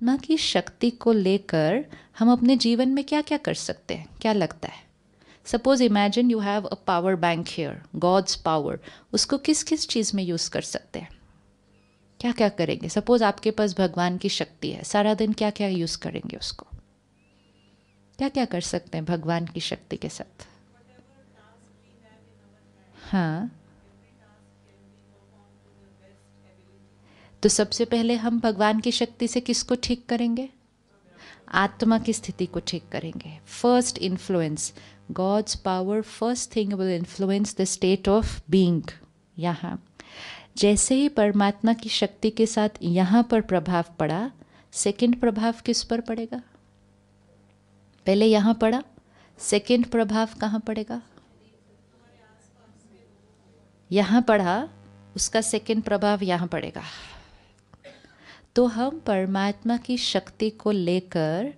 आत्मा की शक्ति को लेकर हम अपने जीवन में क्या क्या कर सकते हैं क्या लगता है suppose imagine you have a power bank here God's power उसको किस किस चीज़ में यूज़ कर सकते हैं क्या क्या करेंगे सपोज आपके पास भगवान की शक्ति है सारा दिन क्या क्या यूज़ करेंगे उसको क्या क्या कर सकते हैं भगवान की शक्ति के साथ हाँ तो सबसे पहले हम भगवान की शक्ति से किसको ठीक करेंगे आत्मा की स्थिति को ठीक करेंगे first influence God's power first thing will influence the state of being यहाँ जैसे ही परमात्मा की शक्ति के साथ यहाँ पर प्रभाव पड़ा सेकंड प्रभाव किस पर पड़ेगा पहले यहाँ पड़ा सेकंड प्रभाव कहाँ पड़ेगा यहाँ पढ़ा उसका सेकंड प्रभाव यहाँ पड़ेगा तो हम परमात्मा की शक्ति को लेकर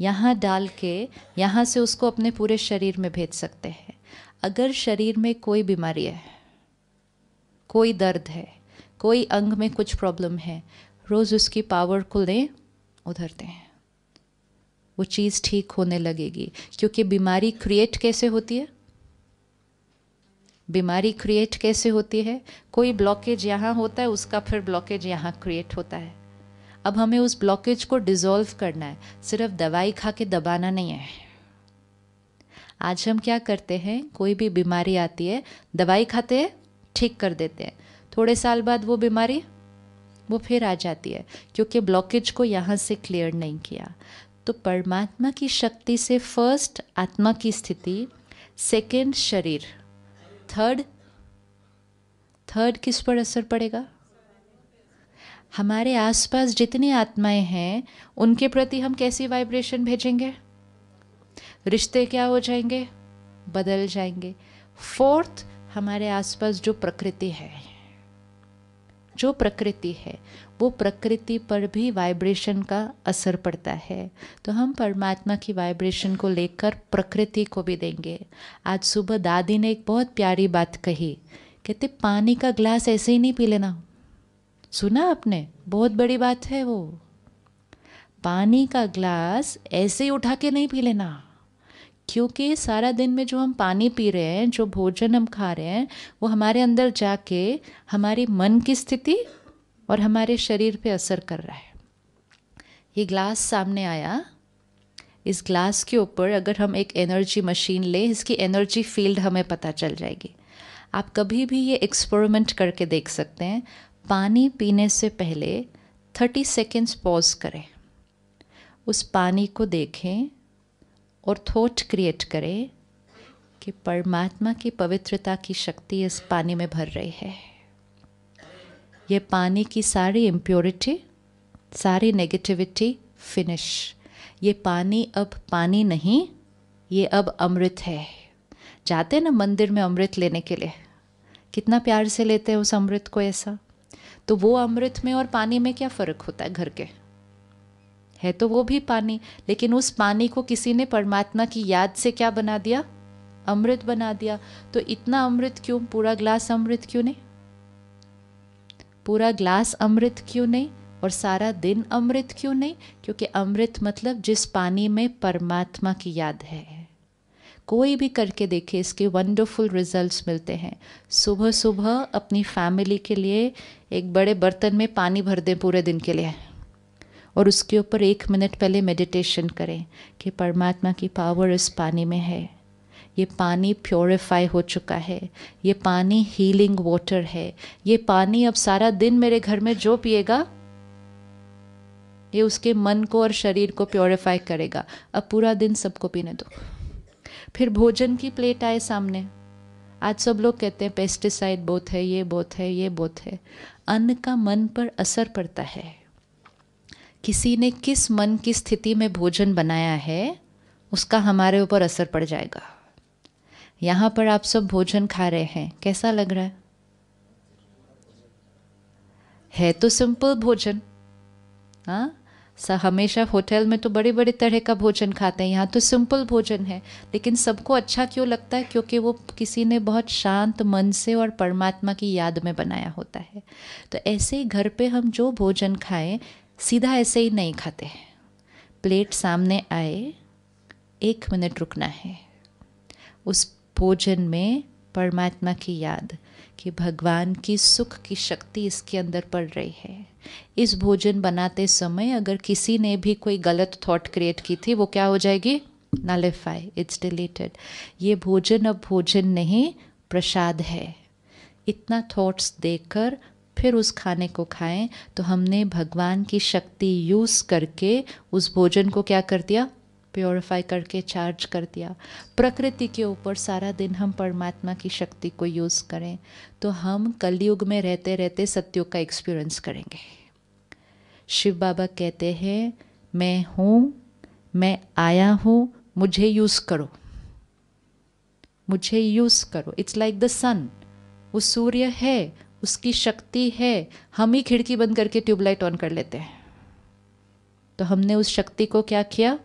यहाँ डाल के यहाँ से उसको अपने पूरे शरीर में भेज सकते हैं अगर शरीर में कोई बीमारी है कोई दर्द है कोई अंग में कुछ प्रॉब्लम है रोज़ उसकी पावर को लें उधर दें वो चीज़ ठीक होने लगेगी क्योंकि बीमारी क्रिएट कैसे होती है बीमारी क्रिएट कैसे होती है कोई ब्लॉकेज यहाँ होता है उसका फिर ब्लॉकेज यहाँ क्रिएट होता है अब हमें उस ब्लॉकेज को डिज़ोल्व करना है सिर्फ दवाई खा के दबाना नहीं है आज हम क्या करते हैं कोई भी बीमारी आती है दवाई खाते हैं ठीक कर देते हैं थोड़े साल बाद वो बीमारी वो फिर आ जाती है क्योंकि ब्लॉकेज को यहाँ से क्लियर नहीं किया तो परमात्मा की शक्ति से फर्स्ट आत्मा की स्थिति सेकंड शरीर थर्ड थर्ड किस पर असर पड़ेगा हमारे आसपास जितनी आत्माएं हैं उनके प्रति हम कैसी वाइब्रेशन भेजेंगे रिश्ते क्या हो जाएंगे बदल जाएंगे फोर्थ हमारे आसपास जो प्रकृति है जो प्रकृति है वो प्रकृति पर भी वाइब्रेशन का असर पड़ता है तो हम परमात्मा की वाइब्रेशन को लेकर प्रकृति को भी देंगे आज सुबह दादी ने एक बहुत प्यारी बात कही कहते पानी का ग्लास ऐसे ही नहीं पी लेना सुना आपने बहुत बड़ी बात है वो पानी का ग्लास ऐसे ही उठा के नहीं पी लेना क्योंकि सारा दिन में जो हम पानी पी रहे हैं जो भोजन हम खा रहे हैं वो हमारे अंदर जाके हमारे मन की स्थिति और हमारे शरीर पे असर कर रहा है ये ग्लास सामने आया इस ग्लास के ऊपर अगर हम एक एनर्जी मशीन ले इसकी एनर्जी फील्ड हमें पता चल जाएगी आप कभी भी ये एक्सपेरिमेंट करके देख सकते हैं पानी पीने से पहले थर्टी सेकेंड्स पॉज करें उस पानी को देखें और थॉट क्रिएट करें कि परमात्मा की पवित्रता की शक्ति इस पानी में भर रही है ये पानी की सारी इम्प्योरिटी सारी नेगेटिविटी फिनिश ये पानी अब पानी नहीं ये अब अमृत है जाते हैं ना मंदिर में अमृत लेने के लिए कितना प्यार से लेते हैं उस अमृत को ऐसा तो वो अमृत में और पानी में क्या फ़र्क होता है घर के है तो वो भी पानी लेकिन उस पानी को किसी ने परमात्मा की याद से क्या बना दिया अमृत बना दिया तो इतना अमृत क्यों पूरा ग्लास अमृत क्यों नहीं पूरा ग्लास अमृत क्यों नहीं और सारा दिन अमृत क्यों नहीं क्योंकि अमृत मतलब जिस पानी में परमात्मा की याद है कोई भी करके देखे इसके वंडरफुल रिजल्ट्स मिलते हैं सुबह सुबह अपनी फैमिली के लिए एक बड़े बर्तन में पानी भर दें पूरे दिन के लिए और उसके ऊपर एक मिनट पहले मेडिटेशन करें कि परमात्मा की पावर इस पानी में है ये पानी प्योरीफाई हो चुका है ये पानी हीलिंग वाटर है ये पानी अब सारा दिन मेरे घर में जो पिएगा ये उसके मन को और शरीर को प्योरीफाई करेगा अब पूरा दिन सबको पीने दो फिर भोजन की प्लेट आए सामने आज सब लोग कहते हैं पेस्टिसाइड बहुत है ये बहुत है ये बहुत है अन्न का मन पर असर पड़ता है किसी ने किस मन की स्थिति में भोजन बनाया है उसका हमारे ऊपर असर पड़ जाएगा यहाँ पर आप सब भोजन खा रहे हैं कैसा लग रहा है है तो सिंपल भोजन हाँ सा हमेशा होटल में तो बड़े बड़े तरह का भोजन खाते हैं यहाँ तो सिंपल भोजन है लेकिन सबको अच्छा क्यों लगता है क्योंकि वो किसी ने बहुत शांत मन से और परमात्मा की याद में बनाया होता है तो ऐसे ही घर पे हम जो भोजन खाएं सीधा ऐसे ही नहीं खाते हैं प्लेट सामने आए एक मिनट रुकना है उस भोजन में परमात्मा की याद कि भगवान की सुख की शक्ति इसके अंदर पड़ रही है इस भोजन बनाते समय अगर किसी ने भी कोई गलत थॉट क्रिएट की थी वो क्या हो जाएगी नालिफाई इट्स डिलीटेड ये भोजन अब भोजन नहीं प्रसाद है इतना थॉट्स देकर फिर उस खाने को खाएं तो हमने भगवान की शक्ति यूज़ करके उस भोजन को क्या कर दिया प्योरीफाई करके चार्ज कर दिया प्रकृति के ऊपर सारा दिन हम परमात्मा की शक्ति को यूज़ करें तो हम कलयुग में रहते रहते सत्युग का एक्सपीरियंस करेंगे शिव बाबा कहते हैं मैं हूँ मैं आया हूँ मुझे यूज़ करो मुझे यूज़ करो इट्स लाइक द सन वो सूर्य है उसकी शक्ति है हम ही खिड़की बंद करके ट्यूबलाइट ऑन कर लेते हैं तो हमने उस शक्ति को क्या किया